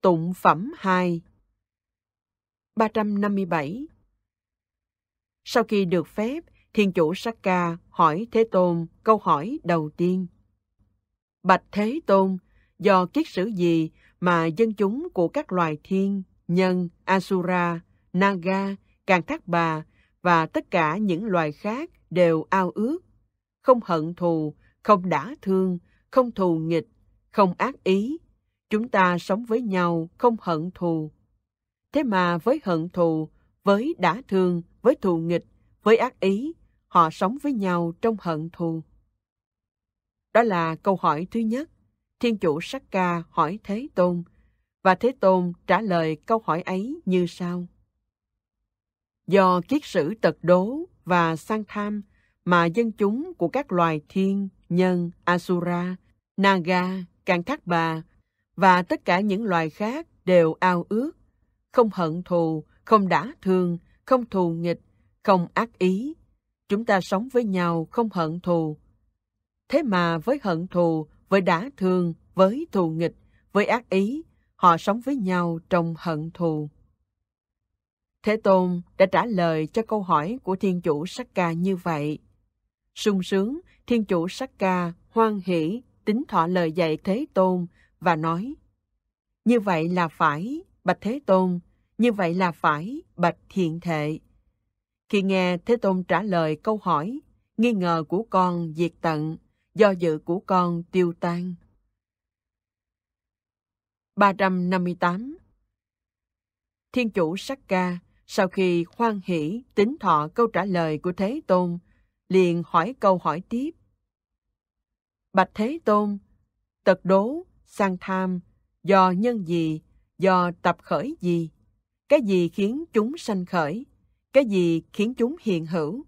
Tụng phẩm 2 357 Sau khi được phép, Thiên chủ ca hỏi Thế Tôn câu hỏi đầu tiên. Bạch Thế Tôn, do kiết sử gì mà dân chúng của các loài thiên, nhân, Asura, Naga, Càng Thác Bà và tất cả những loài khác đều ao ước, không hận thù, không đã thương, không thù nghịch, không ác ý, chúng ta sống với nhau không hận thù. Thế mà với hận thù, với đã thương, với thù nghịch, với ác ý, họ sống với nhau trong hận thù. Đó là câu hỏi thứ nhất. Thiên chủ Sắc Ca hỏi Thế Tôn, và Thế Tôn trả lời câu hỏi ấy như sau. Do kiết sử tật đố và sang tham mà dân chúng của các loài thiên, nhân, asura, naga, càng thác bà, và tất cả những loài khác đều ao ước, không hận thù, không đã thương, không thù nghịch, không ác ý. Chúng ta sống với nhau không hận thù. Thế mà với hận thù, với đã thương, với thù nghịch, với ác ý, họ sống với nhau trong hận thù. Thế Tôn đã trả lời cho câu hỏi của Thiên Chủ Sắc Ca như vậy. sung sướng, Thiên Chủ Sắc Ca hoan hỷ, tính thọ lời dạy Thế Tôn và nói Như vậy là phải, Bạch Thế Tôn, như vậy là phải, Bạch Thiện Thệ. Khi nghe Thế Tôn trả lời câu hỏi, nghi ngờ của con diệt tận, do dự của con tiêu tan. 358 Thiên chủ Sắc Ca sau khi khoan hỷ tính thọ câu trả lời của Thế Tôn, liền hỏi câu hỏi tiếp. Bạch Thế Tôn, tật đố, sang tham, do nhân gì, do tập khởi gì, cái gì khiến chúng sanh khởi, cái gì khiến chúng hiện hữu,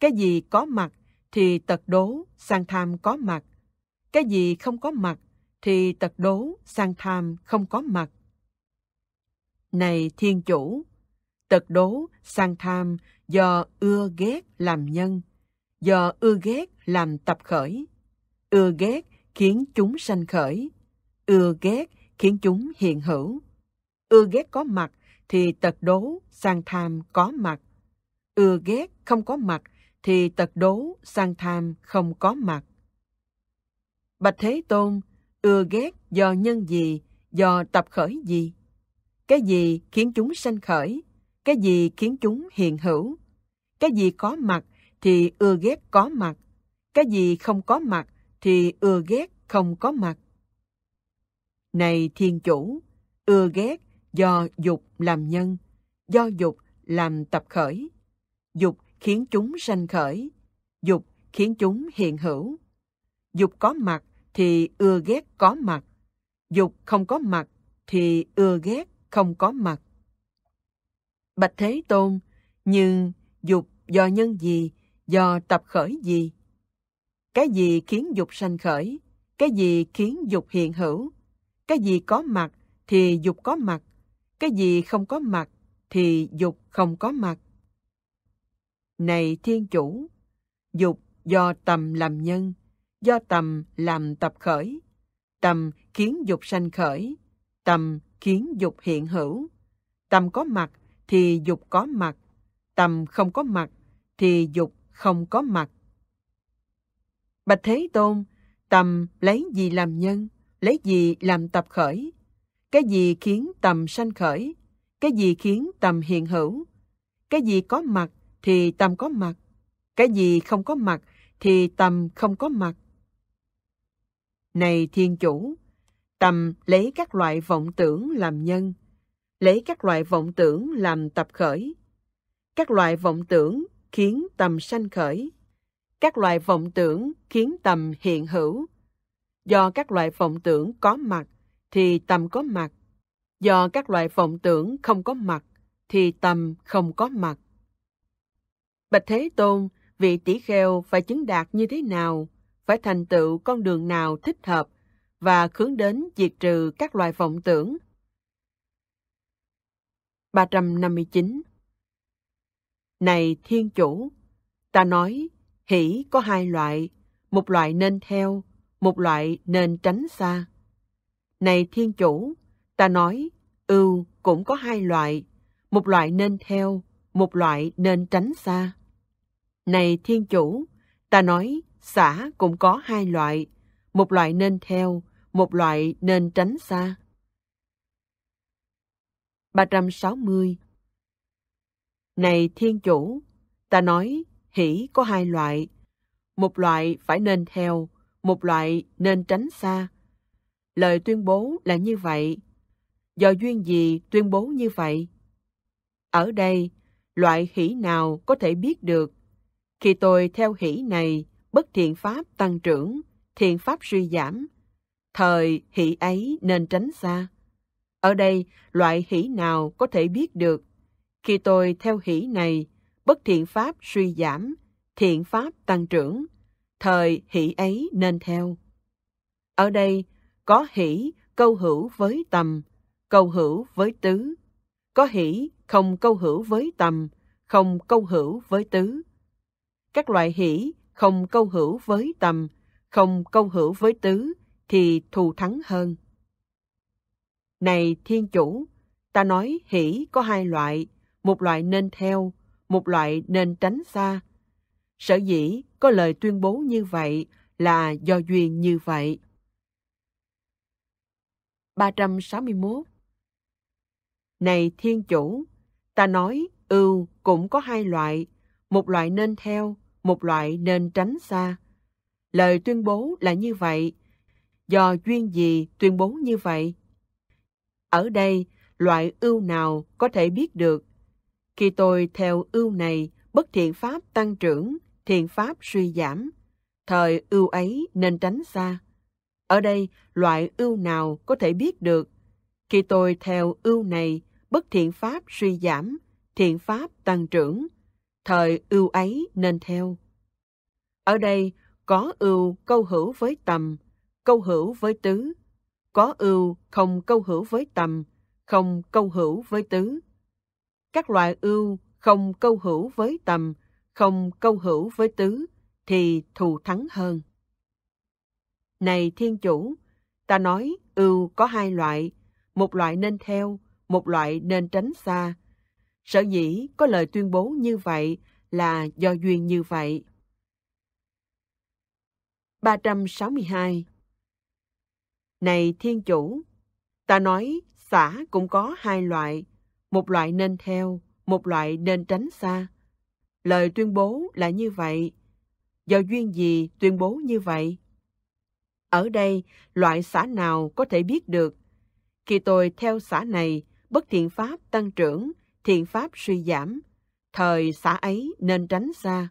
cái gì có mặt thì tật đố sang tham có mặt, cái gì không có mặt thì tật đố sang tham không có mặt. Này Thiên Chủ, tật đố sang tham do ưa ghét làm nhân, do ưa ghét làm tập khởi, ưa ghét khiến chúng sanh khởi, ưa ghét khiến chúng hiện hữu. Ưa ghét có mặt thì tật đố, sang tham có mặt. Ưa ghét không có mặt thì tật đố, sang tham không có mặt. Bạch Thế Tôn, ưa ghét do nhân gì, do tập khởi gì? Cái gì khiến chúng sanh khởi? Cái gì khiến chúng hiện hữu? Cái gì có mặt thì ưa ghét có mặt. Cái gì không có mặt thì ưa ghét không có mặt. Này thiên chủ, ưa ghét do dục làm nhân, do dục làm tập khởi. Dục khiến chúng sanh khởi, dục khiến chúng hiện hữu. Dục có mặt thì ưa ghét có mặt, dục không có mặt thì ưa ghét không có mặt. Bạch Thế Tôn, nhưng dục do nhân gì, do tập khởi gì? Cái gì khiến dục sanh khởi? Cái gì khiến dục hiện hữu? Cái gì có mặt thì dục có mặt, cái gì không có mặt thì dục không có mặt. Này Thiên Chủ, dục do tầm làm nhân, do tầm làm tập khởi, tầm khiến dục sanh khởi, tầm khiến dục hiện hữu. Tầm có mặt thì dục có mặt, tầm không có mặt thì dục không có mặt. Bạch Thế Tôn, tầm lấy gì làm nhân? lấy gì làm tập khởi cái gì khiến tầm sanh khởi cái gì khiến tầm hiện hữu cái gì có mặt thì tầm có mặt cái gì không có mặt thì tầm không có mặt này thiên chủ tầm lấy các loại vọng tưởng làm nhân lấy các loại vọng tưởng làm tập khởi các loại vọng tưởng khiến tầm sanh khởi các loại vọng tưởng khiến tầm hiện hữu Do các loại vọng tưởng có mặt thì tâm có mặt. Do các loại vọng tưởng không có mặt thì tâm không có mặt. Bạch Thế Tôn, vị tỷ kheo phải chứng đạt như thế nào, phải thành tựu con đường nào thích hợp và hướng đến diệt trừ các loại vọng tưởng. 359 Này Thiên Chủ, ta nói, hỷ có hai loại, một loại nên theo, một loại nên tránh xa. Này Thiên Chủ, ta nói, ưu ừ, cũng có hai loại, một loại nên theo, một loại nên tránh xa. Này Thiên Chủ, ta nói, xã cũng có hai loại, một loại nên theo, một loại nên tránh xa. 360 Này Thiên Chủ, ta nói, hỷ có hai loại, một loại phải nên theo, một loại nên tránh xa. Lời tuyên bố là như vậy. Do duyên gì tuyên bố như vậy? Ở đây, loại hỷ nào có thể biết được? Khi tôi theo hỷ này, bất thiện pháp tăng trưởng, thiện pháp suy giảm. Thời hỷ ấy nên tránh xa. Ở đây, loại hỷ nào có thể biết được? Khi tôi theo hỷ này, bất thiện pháp suy giảm, thiện pháp tăng trưởng, thời hỷ ấy nên theo. Ở đây có hỷ câu hữu với tầm, câu hữu với tứ. Có hỷ không câu hữu với tầm, không câu hữu với tứ. Các loại hỷ không câu hữu với tầm, không câu hữu với tứ thì thù thắng hơn. Này Thiên Chủ, ta nói hỷ có hai loại, một loại nên theo, một loại nên tránh xa sở dĩ có lời tuyên bố như vậy là do duyên như vậy. 361 Này Thiên Chủ, ta nói ưu cũng có hai loại, một loại nên theo, một loại nên tránh xa. Lời tuyên bố là như vậy, do duyên gì tuyên bố như vậy? Ở đây, loại ưu nào có thể biết được? Khi tôi theo ưu này, bất thiện pháp tăng trưởng, thiện pháp suy giảm. Thời ưu ấy nên tránh xa. Ở đây, loại ưu nào có thể biết được? Khi tôi theo ưu này, bất thiện pháp suy giảm, thiện pháp tăng trưởng. Thời ưu ấy nên theo. Ở đây, có ưu câu hữu với tầm, câu hữu với tứ. Có ưu không câu hữu với tầm, không câu hữu với tứ. Các loại ưu không câu hữu với tầm, không câu hữu với tứ thì thù thắng hơn. Này Thiên Chủ, ta nói ưu có hai loại, một loại nên theo, một loại nên tránh xa. Sở dĩ có lời tuyên bố như vậy là do duyên như vậy. 362 Này Thiên Chủ, ta nói xã cũng có hai loại, một loại nên theo, một loại nên tránh xa lời tuyên bố là như vậy. Do duyên gì tuyên bố như vậy? Ở đây, loại xã nào có thể biết được? Khi tôi theo xã này, bất thiện pháp tăng trưởng, thiện pháp suy giảm. Thời xã ấy nên tránh xa.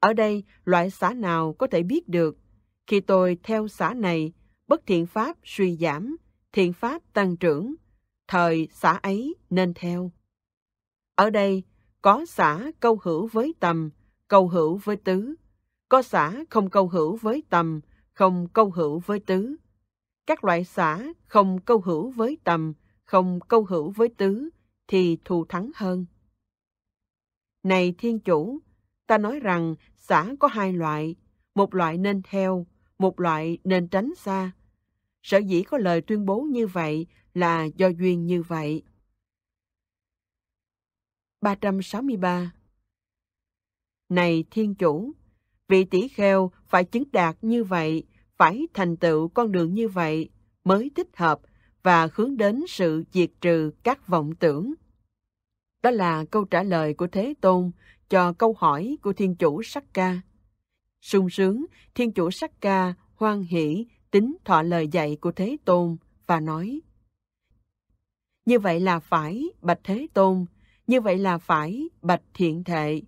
Ở đây, loại xã nào có thể biết được? Khi tôi theo xã này, bất thiện pháp suy giảm, thiện pháp tăng trưởng. Thời xã ấy nên theo. Ở đây, có xã câu hữu với tầm, câu hữu với tứ. Có xã không câu hữu với tầm, không câu hữu với tứ. Các loại xã không câu hữu với tầm, không câu hữu với tứ, thì thù thắng hơn. Này Thiên Chủ, ta nói rằng xã có hai loại, một loại nên theo, một loại nên tránh xa. Sở dĩ có lời tuyên bố như vậy là do duyên như vậy. 363 Này Thiên Chủ, vị tỷ kheo phải chứng đạt như vậy, phải thành tựu con đường như vậy mới thích hợp và hướng đến sự diệt trừ các vọng tưởng. Đó là câu trả lời của Thế Tôn cho câu hỏi của Thiên Chủ Sắc Ca. sung sướng, Thiên Chủ Sắc Ca hoan hỷ tính thọ lời dạy của Thế Tôn và nói Như vậy là phải, Bạch Thế Tôn, như vậy là phải bạch thiện thệ.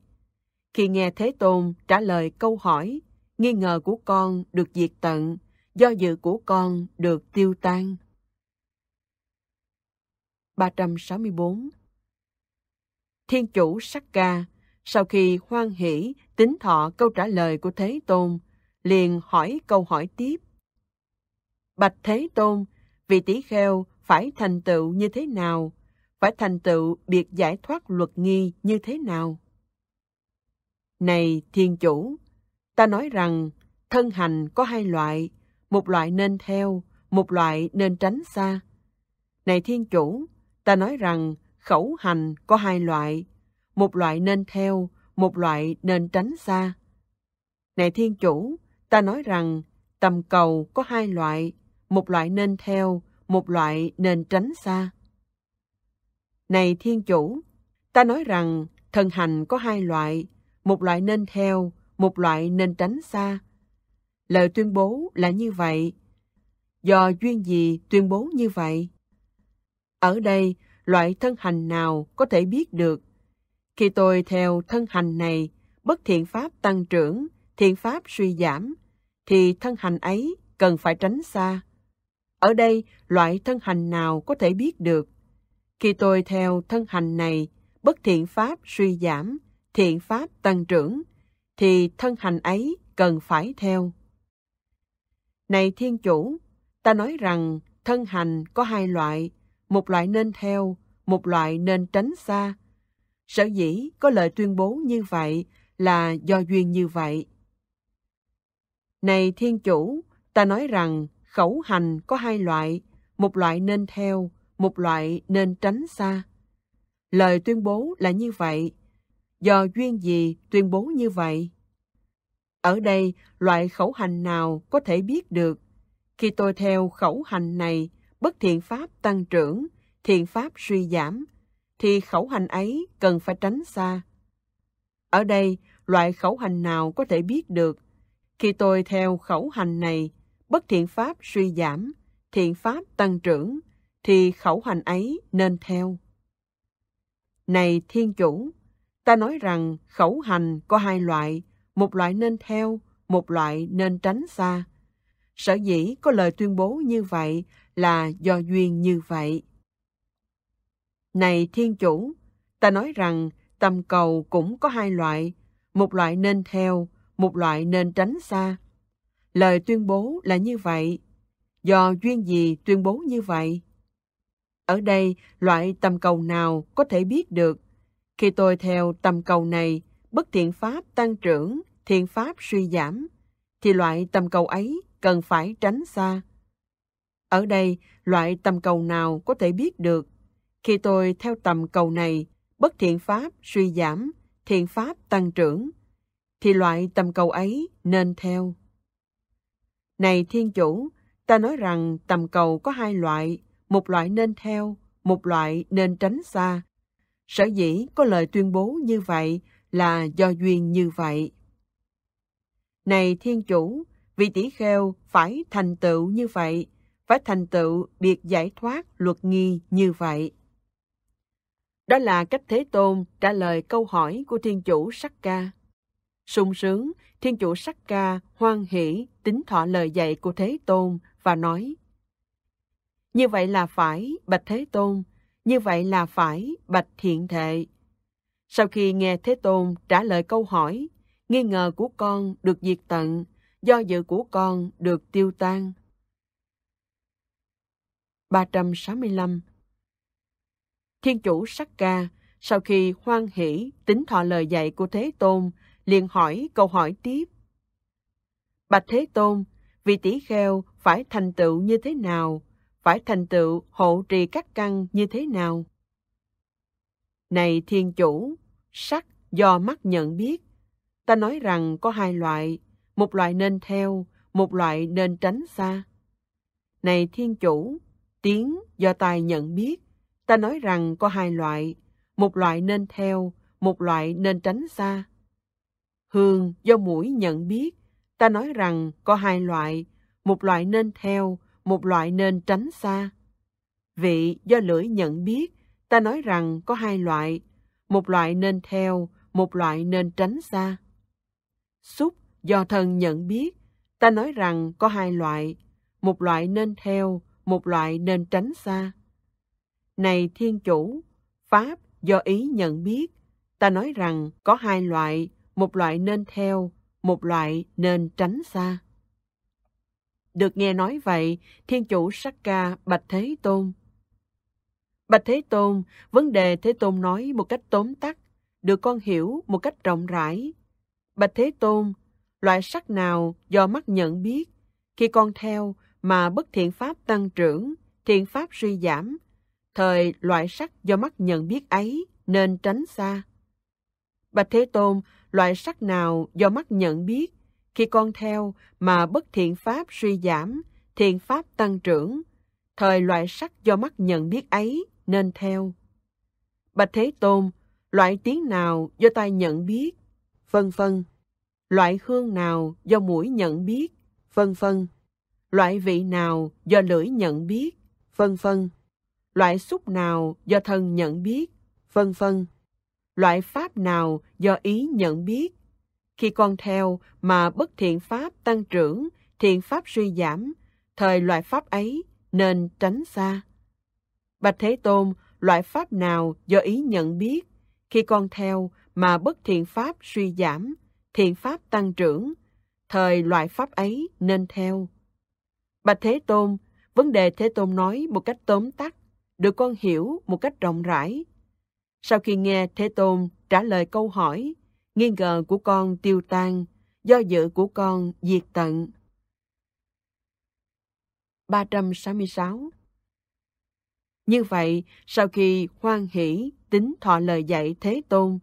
Khi nghe Thế Tôn trả lời câu hỏi, nghi ngờ của con được diệt tận, do dự của con được tiêu tan. 364 Thiên chủ Sắc Ca, sau khi hoan hỷ tính thọ câu trả lời của Thế Tôn, liền hỏi câu hỏi tiếp. Bạch Thế Tôn, vị tỷ kheo phải thành tựu như thế nào phải thành tựu biệt giải thoát luật nghi như thế nào? Này Thiên Chủ, ta nói rằng thân hành có hai loại, một loại nên theo, một loại nên tránh xa. Này Thiên Chủ, ta nói rằng khẩu hành có hai loại, một loại nên theo, một loại nên tránh xa. Này Thiên Chủ, ta nói rằng tầm cầu có hai loại, một loại nên theo, một loại nên tránh xa. Này Thiên Chủ, ta nói rằng thần hành có hai loại, một loại nên theo, một loại nên tránh xa. Lời tuyên bố là như vậy. Do duyên gì tuyên bố như vậy? Ở đây, loại thân hành nào có thể biết được? Khi tôi theo thân hành này, bất thiện pháp tăng trưởng, thiện pháp suy giảm, thì thân hành ấy cần phải tránh xa. Ở đây, loại thân hành nào có thể biết được? Khi tôi theo thân hành này, bất thiện pháp suy giảm, thiện pháp tăng trưởng, thì thân hành ấy cần phải theo. Này Thiên Chủ, ta nói rằng thân hành có hai loại, một loại nên theo, một loại nên tránh xa. Sở dĩ có lời tuyên bố như vậy là do duyên như vậy. Này Thiên Chủ, ta nói rằng khẩu hành có hai loại, một loại nên theo, một loại nên tránh xa. Lời tuyên bố là như vậy, do duyên gì tuyên bố như vậy? Ở đây, loại khẩu hành nào có thể biết được? Khi tôi theo khẩu hành này, bất thiện pháp tăng trưởng, thiện pháp suy giảm, thì khẩu hành ấy cần phải tránh xa. Ở đây, loại khẩu hành nào có thể biết được? Khi tôi theo khẩu hành này, bất thiện pháp suy giảm, thiện pháp tăng trưởng, thì khẩu hành ấy nên theo. Này Thiên Chủ, ta nói rằng khẩu hành có hai loại, một loại nên theo, một loại nên tránh xa. Sở dĩ có lời tuyên bố như vậy là do duyên như vậy. Này Thiên Chủ, ta nói rằng tầm cầu cũng có hai loại, một loại nên theo, một loại nên tránh xa. Lời tuyên bố là như vậy. Do duyên gì tuyên bố như vậy? Ở đây, loại tâm cầu nào có thể biết được? Khi tôi theo tâm cầu này, bất thiện pháp tăng trưởng, thiện pháp suy giảm, thì loại tâm cầu ấy cần phải tránh xa. Ở đây, loại tâm cầu nào có thể biết được? Khi tôi theo tầm cầu này, bất thiện pháp suy giảm, thiện pháp tăng trưởng, thì loại tâm cầu ấy nên theo. Này Thiên Chủ, ta nói rằng tầm cầu có hai loại, một loại nên theo, một loại nên tránh xa. Sở dĩ có lời tuyên bố như vậy là do duyên như vậy. Này Thiên Chủ, vị tỷ kheo phải thành tựu như vậy, phải thành tựu biệt giải thoát luật nghi như vậy. Đó là cách Thế Tôn trả lời câu hỏi của Thiên Chủ Sắc Ca. sung sướng, Thiên Chủ Sắc Ca hoan hỷ tính thọ lời dạy của Thế Tôn và nói – như vậy là phải, Bạch Thế Tôn. Như vậy là phải, Bạch Thiện Thệ. Sau khi nghe Thế Tôn trả lời câu hỏi, nghi ngờ của con được diệt tận, do dự của con được tiêu tan. 365 Thiên chủ Sắc Ca, sau khi hoan hỷ tính thọ lời dạy của Thế Tôn, liền hỏi câu hỏi tiếp. Bạch Thế Tôn, vị tỷ kheo phải thành tựu như thế nào phải thành tựu hộ trì các căn như thế nào? Này Thiên Chủ, sắc do mắt nhận biết. Ta nói rằng có hai loại, một loại nên theo, một loại nên tránh xa. Này Thiên Chủ, tiếng do tai nhận biết. Ta nói rằng có hai loại, một loại nên theo, một loại nên tránh xa. Hương do mũi nhận biết. Ta nói rằng có hai loại, một loại nên theo, một loại nên tránh xa. Vị do lưỡi nhận biết, ta nói rằng có hai loại, một loại nên theo, một loại nên tránh xa. Xúc do thân nhận biết, ta nói rằng có hai loại, một loại nên theo, một loại nên tránh xa. Này Thiên Chủ, Pháp do ý nhận biết, ta nói rằng có hai loại, một loại nên theo, một loại nên tránh xa. Được nghe nói vậy, thiên chủ sắc ca Bạch Thế Tôn. Bạch Thế Tôn, vấn đề Thế Tôn nói một cách tóm tắt, được con hiểu một cách rộng rãi. Bạch Thế Tôn, loại sắc nào do mắt nhận biết, khi con theo mà bất thiện pháp tăng trưởng, thiện pháp suy giảm, thời loại sắc do mắt nhận biết ấy nên tránh xa. Bạch Thế Tôn, loại sắc nào do mắt nhận biết, khi con theo mà bất thiện pháp suy giảm, thiện pháp tăng trưởng, thời loại sắc do mắt nhận biết ấy nên theo. Bạch Thế Tôn, loại tiếng nào do tai nhận biết, vân vân. Loại hương nào do mũi nhận biết, vân vân. Loại vị nào do lưỡi nhận biết, vân vân. Loại xúc nào do thân nhận biết, vân vân. Loại pháp nào do ý nhận biết, khi con theo mà bất thiện pháp tăng trưởng, thiện pháp suy giảm, thời loại pháp ấy nên tránh xa. Bạch Thế Tôn, loại pháp nào do ý nhận biết, khi con theo mà bất thiện pháp suy giảm, thiện pháp tăng trưởng, thời loại pháp ấy nên theo. Bạch Thế Tôn, vấn đề Thế Tôn nói một cách tóm tắt, được con hiểu một cách rộng rãi. Sau khi nghe Thế Tôn trả lời câu hỏi nghi ngờ của con tiêu tan, do dự của con diệt tận. 366 Như vậy, sau khi hoan hỷ tính thọ lời dạy Thế Tôn,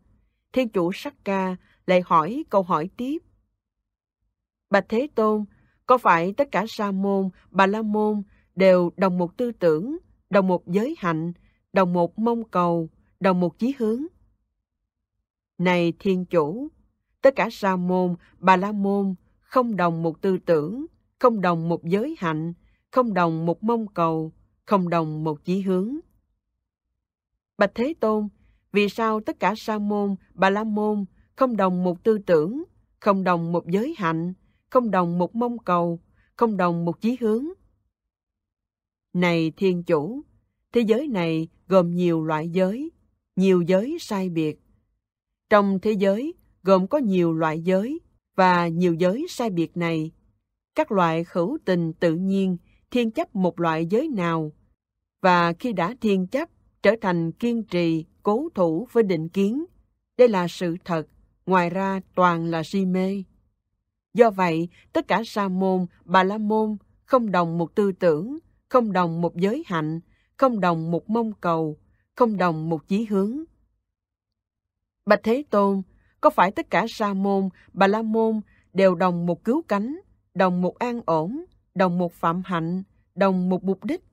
Thiên chủ sắc ca lại hỏi câu hỏi tiếp. Bạch Thế Tôn, có phải tất cả sa môn, bà la môn đều đồng một tư tưởng, đồng một giới hạnh, đồng một mong cầu, đồng một chí hướng? Này Thiên Chủ, tất cả sa môn, bà la môn không đồng một tư tưởng, không đồng một giới hạnh, không đồng một mong cầu, không đồng một chí hướng. Bạch Thế Tôn, vì sao tất cả sa môn, bà la môn không đồng một tư tưởng, không đồng một giới hạnh, không đồng một mong cầu, không đồng một chí hướng? Này Thiên Chủ, thế giới này gồm nhiều loại giới, nhiều giới sai biệt, trong thế giới gồm có nhiều loại giới và nhiều giới sai biệt này. Các loại khẩu tình tự nhiên thiên chấp một loại giới nào và khi đã thiên chấp trở thành kiên trì, cố thủ với định kiến. Đây là sự thật, ngoài ra toàn là si mê. Do vậy, tất cả sa môn, bà la môn không đồng một tư tưởng, không đồng một giới hạnh, không đồng một mong cầu, không đồng một chí hướng. Bạch Thế Tôn, có phải tất cả sa môn, bà la môn đều đồng một cứu cánh, đồng một an ổn, đồng một phạm hạnh, đồng một mục đích?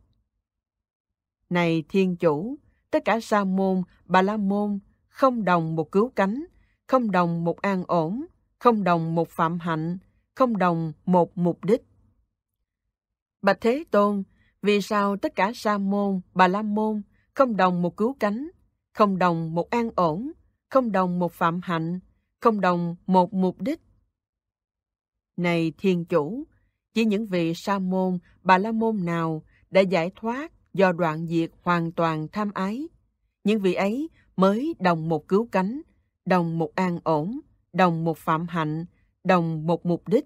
Này Thiên Chủ, tất cả sa môn, bà la môn không đồng một cứu cánh, không đồng một an ổn, không đồng một phạm hạnh, không đồng một mục đích. Bạch Thế Tôn, vì sao tất cả sa môn, bà la môn không đồng một cứu cánh, không đồng một an ổn, không đồng một phạm hạnh, không đồng một mục đích. Này Thiên Chủ, chỉ những vị sa môn, bà la môn nào đã giải thoát do đoạn diệt hoàn toàn tham ái, những vị ấy mới đồng một cứu cánh, đồng một an ổn, đồng một phạm hạnh, đồng một mục đích.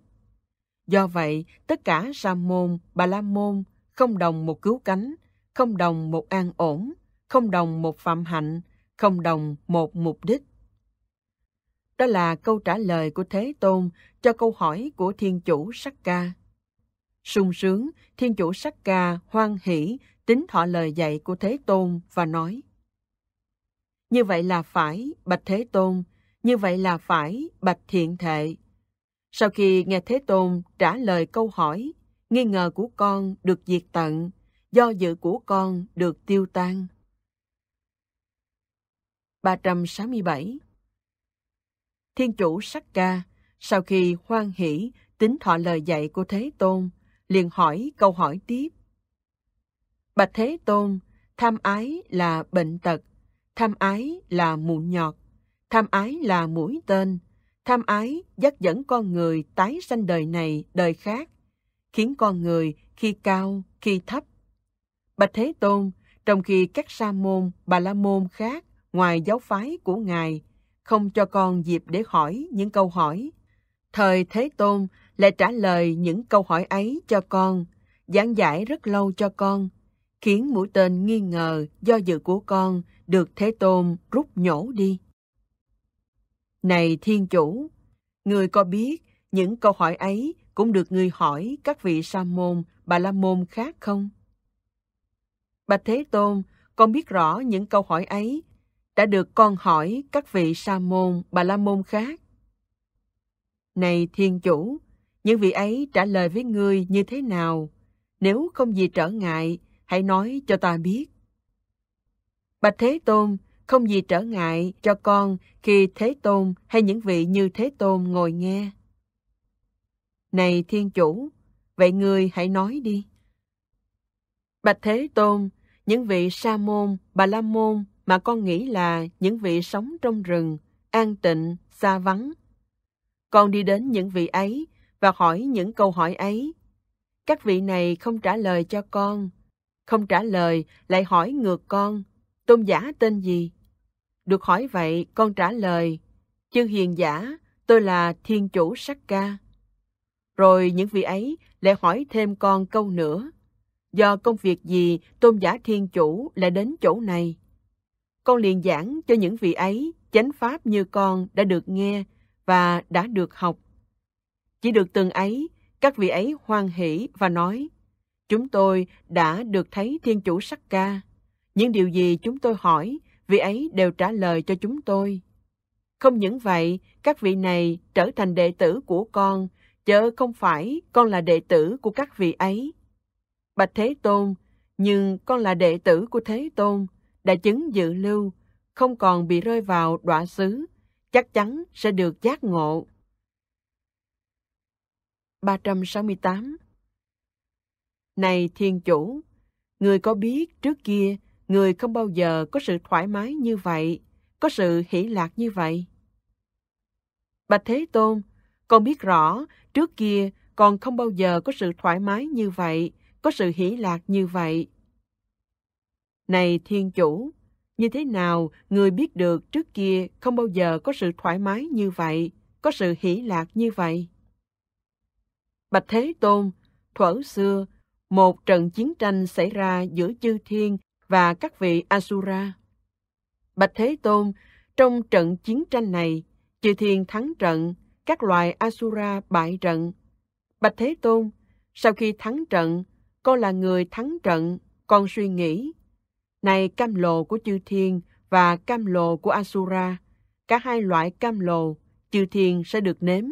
Do vậy, tất cả sa môn, bà la môn không đồng một cứu cánh, không đồng một an ổn, không đồng một phạm hạnh, không đồng một mục đích. Đó là câu trả lời của Thế Tôn cho câu hỏi của Thiên Chủ Sắc Ca. Sung sướng, Thiên Chủ Sắc Ca hoan hỷ tính thọ lời dạy của Thế Tôn và nói Như vậy là phải, Bạch Thế Tôn, như vậy là phải, Bạch Thiện Thệ. Sau khi nghe Thế Tôn trả lời câu hỏi, nghi ngờ của con được diệt tận, do dự của con được tiêu tan. 367 Thiên chủ Sắc Ca, sau khi hoan hỷ tính thọ lời dạy của Thế Tôn, liền hỏi câu hỏi tiếp. Bạch Thế Tôn, tham ái là bệnh tật, tham ái là mụn nhọt, tham ái là mũi tên, tham ái dắt dẫn con người tái sanh đời này, đời khác, khiến con người khi cao, khi thấp. Bạch Thế Tôn, trong khi các sa môn, bà la môn khác ngoài giáo phái của Ngài, không cho con dịp để hỏi những câu hỏi. Thời Thế Tôn lại trả lời những câu hỏi ấy cho con, giảng giải rất lâu cho con, khiến mũi tên nghi ngờ do dự của con được Thế Tôn rút nhổ đi. Này Thiên Chủ, người có biết những câu hỏi ấy cũng được người hỏi các vị sa môn, bà la môn khác không? Bạch Thế Tôn, con biết rõ những câu hỏi ấy đã được con hỏi các vị sa môn, bà la môn khác. Này thiên chủ, những vị ấy trả lời với ngươi như thế nào? Nếu không gì trở ngại, hãy nói cho ta biết. Bạch Thế Tôn, không gì trở ngại cho con khi Thế Tôn hay những vị như Thế Tôn ngồi nghe. Này Thiên Chủ, vậy ngươi hãy nói đi. Bạch Thế Tôn, những vị Sa Môn, Bà La Môn mà con nghĩ là những vị sống trong rừng, an tịnh, xa vắng. Con đi đến những vị ấy và hỏi những câu hỏi ấy. Các vị này không trả lời cho con, không trả lời lại hỏi ngược con, tôn giả tên gì? Được hỏi vậy, con trả lời, chư hiền giả, tôi là thiên chủ sắc ca. Rồi những vị ấy lại hỏi thêm con câu nữa. Do công việc gì tôn giả thiên chủ lại đến chỗ này? con liền giảng cho những vị ấy chánh pháp như con đã được nghe và đã được học. Chỉ được từng ấy, các vị ấy hoan hỷ và nói, chúng tôi đã được thấy Thiên Chủ sắc ca. Những điều gì chúng tôi hỏi, vị ấy đều trả lời cho chúng tôi. Không những vậy, các vị này trở thành đệ tử của con, chớ không phải con là đệ tử của các vị ấy. Bạch Thế Tôn, nhưng con là đệ tử của Thế Tôn, đã chứng dự lưu, không còn bị rơi vào đọa xứ, chắc chắn sẽ được giác ngộ. 368 Này Thiên Chủ, người có biết trước kia người không bao giờ có sự thoải mái như vậy, có sự hỷ lạc như vậy? Bạch Thế Tôn, con biết rõ trước kia còn không bao giờ có sự thoải mái như vậy, có sự hỷ lạc như vậy. Này Thiên Chủ, như thế nào người biết được trước kia không bao giờ có sự thoải mái như vậy, có sự hỷ lạc như vậy? Bạch Thế Tôn, thuở xưa, một trận chiến tranh xảy ra giữa chư thiên và các vị Asura. Bạch Thế Tôn, trong trận chiến tranh này, chư thiên thắng trận, các loài Asura bại trận. Bạch Thế Tôn, sau khi thắng trận, con là người thắng trận, con suy nghĩ, này cam lồ của chư thiên và cam lồ của Asura, cả hai loại cam lồ, chư thiên sẽ được nếm.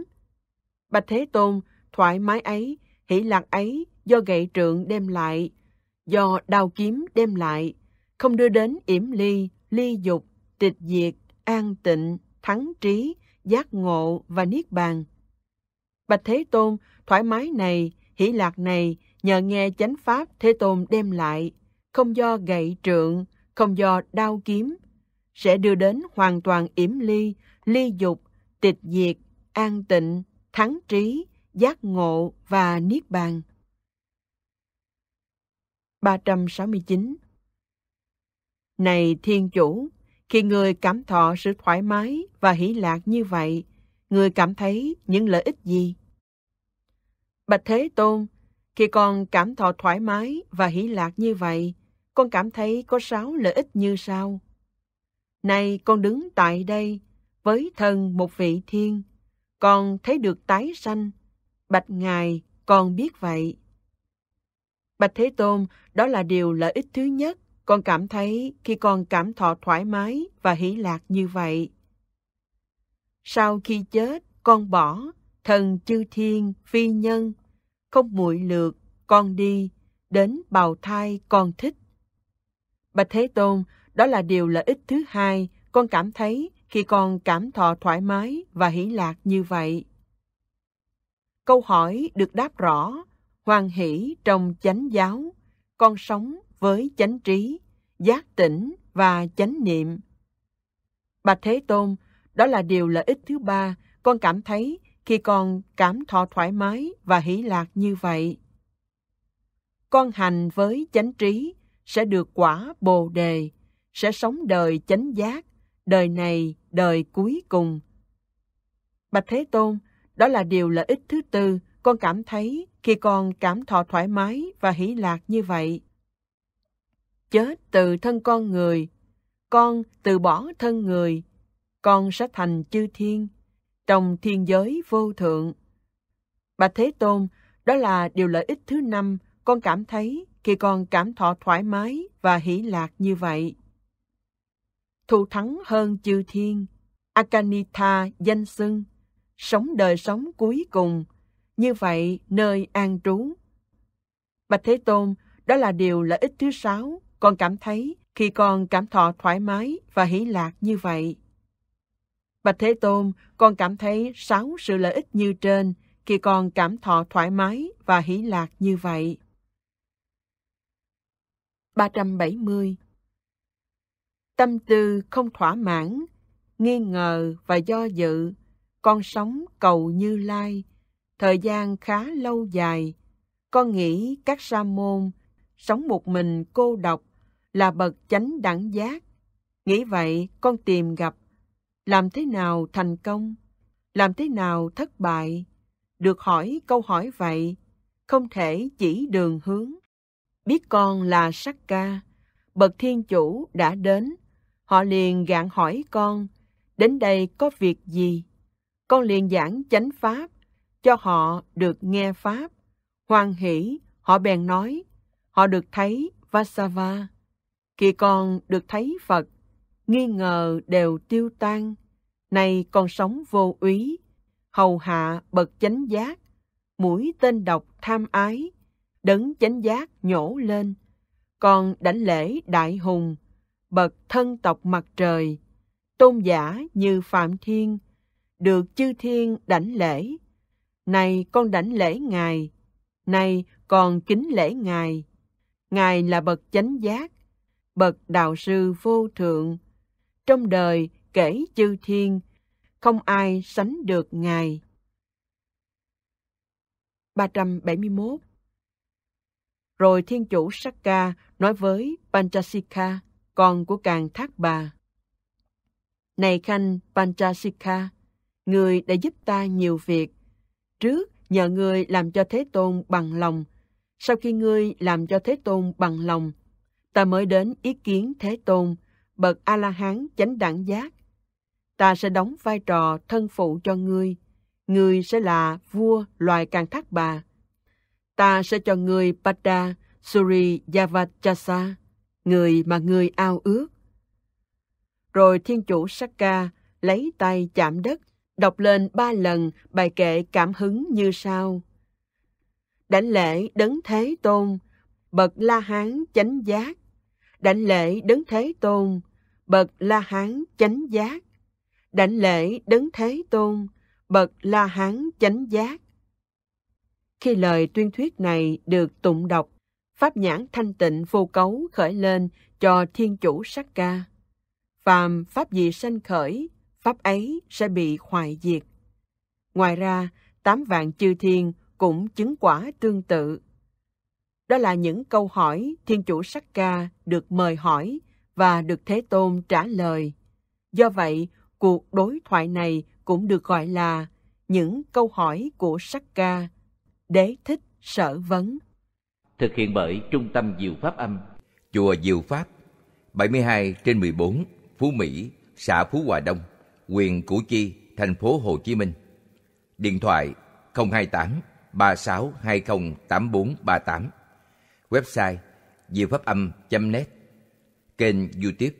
Bạch Thế Tôn, thoải mái ấy, hỷ lạc ấy do gậy trượng đem lại, do đao kiếm đem lại, không đưa đến yểm ly, ly dục, tịch diệt, an tịnh, thắng trí, giác ngộ và niết bàn. Bạch Thế Tôn, thoải mái này, hỷ lạc này, nhờ nghe chánh pháp Thế Tôn đem lại – không do gậy trượng, không do đao kiếm, sẽ đưa đến hoàn toàn yểm ly, ly dục, tịch diệt, an tịnh, thắng trí, giác ngộ và niết bàn. 369 Này Thiên Chủ, khi người cảm thọ sự thoải mái và hỷ lạc như vậy, người cảm thấy những lợi ích gì? Bạch Thế Tôn, khi con cảm thọ thoải mái và hỷ lạc như vậy, con cảm thấy có sáu lợi ích như sau. Nay con đứng tại đây với thân một vị thiên, con thấy được tái sanh, bạch ngài con biết vậy. Bạch Thế Tôn, đó là điều lợi ích thứ nhất con cảm thấy khi con cảm thọ thoải mái và hỷ lạc như vậy. Sau khi chết, con bỏ thần chư thiên, phi nhân, không muội lượt, con đi đến bào thai con thích. Bạch Thế Tôn, đó là điều lợi ích thứ hai con cảm thấy khi con cảm thọ thoải mái và hỷ lạc như vậy. Câu hỏi được đáp rõ, hoàn hỷ trong chánh giáo, con sống với chánh trí, giác tỉnh và chánh niệm. Bạch Thế Tôn, đó là điều lợi ích thứ ba con cảm thấy khi con cảm thọ thoải mái và hỷ lạc như vậy. Con hành với chánh trí, sẽ được quả bồ đề, sẽ sống đời chánh giác, đời này, đời cuối cùng. Bạch Thế Tôn, đó là điều lợi ích thứ tư con cảm thấy khi con cảm thọ thoải mái và hỷ lạc như vậy. Chết từ thân con người, con từ bỏ thân người, con sẽ thành chư thiên, trong thiên giới vô thượng. Bạch Thế Tôn, đó là điều lợi ích thứ năm con cảm thấy khi con cảm thọ thoải mái và hỷ lạc như vậy. Thù thắng hơn chư thiên, Akanita danh xưng, sống đời sống cuối cùng, như vậy nơi an trú. Bạch Thế Tôn, đó là điều lợi ích thứ sáu con cảm thấy khi con cảm thọ thoải mái và hỷ lạc như vậy. Bạch Thế Tôn, con cảm thấy sáu sự lợi ích như trên khi con cảm thọ thoải mái và hỷ lạc như vậy. 370 Tâm tư không thỏa mãn, nghi ngờ và do dự, con sống cầu như lai, thời gian khá lâu dài. Con nghĩ các sa môn sống một mình cô độc là bậc chánh đẳng giác. Nghĩ vậy con tìm gặp làm thế nào thành công, làm thế nào thất bại. Được hỏi câu hỏi vậy, không thể chỉ đường hướng biết con là sắc ca, bậc thiên chủ đã đến. Họ liền gạn hỏi con, đến đây có việc gì? Con liền giảng chánh pháp, cho họ được nghe pháp. Hoan hỷ, họ bèn nói, họ được thấy Vasava. Khi con được thấy Phật, nghi ngờ đều tiêu tan. Nay con sống vô úy, hầu hạ bậc chánh giác, mũi tên độc tham ái, đấng chánh giác nhổ lên còn đảnh lễ đại hùng bậc thân tộc mặt trời tôn giả như phạm thiên được chư thiên đảnh lễ này con đảnh lễ ngài này còn kính lễ ngài ngài là bậc chánh giác bậc đạo sư vô thượng trong đời kể chư thiên không ai sánh được ngài 371 rồi thiên chủ Sakka nói với Panchasika, con của Càng Thác Bà. Này Khanh Panchasika, người đã giúp ta nhiều việc. Trước, nhờ người làm cho Thế Tôn bằng lòng. Sau khi ngươi làm cho Thế Tôn bằng lòng, ta mới đến ý kiến Thế Tôn, bậc A-la-hán chánh đẳng giác. Ta sẽ đóng vai trò thân phụ cho ngươi. Ngươi sẽ là vua loài càng thác bà ta sẽ cho ngươi Pada Suri Yavachasa, người mà ngươi ao ước. Rồi thiên chủ Sakka lấy tay chạm đất, đọc lên ba lần bài kệ cảm hứng như sau. Đảnh lễ đấng thế tôn, bậc la hán chánh giác. Đảnh lễ đấng thế tôn, bậc la hán chánh giác. Đảnh lễ đấng thế tôn, bậc la hán chánh giác khi lời tuyên thuyết này được tụng đọc, pháp nhãn thanh tịnh vô cấu khởi lên cho thiên chủ sắc ca. Phàm pháp gì sanh khởi, pháp ấy sẽ bị hoại diệt. Ngoài ra, tám vạn chư thiên cũng chứng quả tương tự. Đó là những câu hỏi Thiên Chủ Sắc Ca được mời hỏi và được Thế Tôn trả lời. Do vậy, cuộc đối thoại này cũng được gọi là những câu hỏi của Sắc Ca đế thích sở vấn. Thực hiện bởi Trung tâm Diệu Pháp Âm, Chùa Diệu Pháp, 72 trên 14, Phú Mỹ, xã Phú Hòa Đông, huyện Củ Chi, thành phố Hồ Chí Minh. Điện thoại 028 36 20 8438. Website diệu pháp âm.net. Kênh YouTube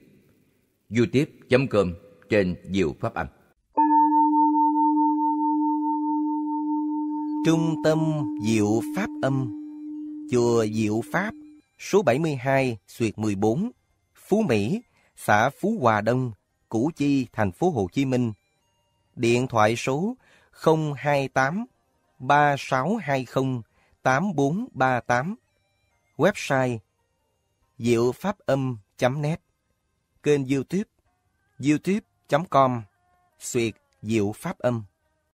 youtube.com trên diệu pháp âm. Trung tâm Diệu Pháp Âm Chùa Diệu Pháp Số 72 Xuyệt 14 Phú Mỹ Xã Phú Hòa Đông Củ Chi Thành phố Hồ Chí Minh Điện thoại số 028 3620 8438 Website Diệu Pháp Âm.net Kênh Youtube youtube.com Xuyệt Diệu Pháp Âm